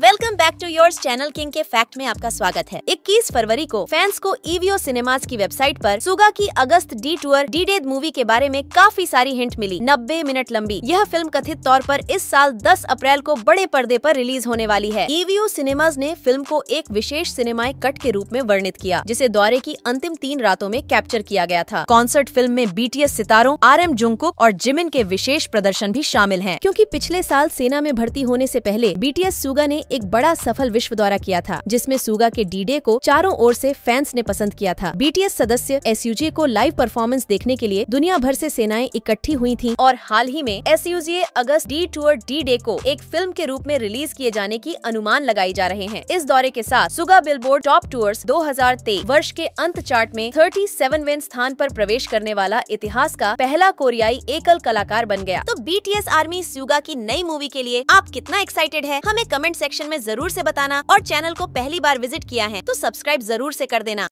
welcome back to your channel king के fact में आपका स्वागत है 21 फरवरी को फैंस को ईवीओ e सिनेमाज की वेबसाइट पर सुगा की Agust D tour D day movie के बारे में काफी सारी हिंट मिली 90 मिनट लंबी यह फिल्म कथित तौर पर इस साल 10 अप्रैल को बड़े पर्दे पर रिलीज होने वाली है ईवीओ e सिनेमाज ने फिल्म को एक विशेष सिनेमाई कट के रूप में वर्णित किया जिसे दौरे की अंतिम तीन रातों में कैप्चर किया गया था कॉन्सर्ट फिल्म में बीटीएस सितारों आर एम जुंगकुक और जिमिन के विशेष प्रदर्शन भी शामिल है क्यूँकी पिछले साल सेना में भर्ती होने ऐसी पहले बीटीएस सुगा ने एक बड़ा सफल विश्व दौरा किया था जिसमें सुगा के डीडे को चारों ओर से फैंस ने पसंद किया था बीटीएस सदस्य एस को लाइव परफॉर्मेंस देखने के लिए दुनिया भर से सेनाएं इकट्ठी हुई थी और हाल ही में एस Agust D tour D day को एक फिल्म के रूप में रिलीज किए जाने की अनुमान लगाई जा रहे हैं इस दौरे के साथ सुगा बिलबोर्ड टॉप टूर्स तेईस वर्ष के अंत चार्ट में थर्टी 37वें स्थान पर प्रवेश करने वाला इतिहास का पहला कोरियाई एकल कलाकार बन गया तो बीटीएस आर्मी सुगा की नई मूवी के लिए आप कितना एक्साइटेड है हमें कमेंट सेक्शन सेक्शन में जरूर से बताना और चैनल को पहली बार विजिट किया है तो सब्सक्राइब जरूर से कर देना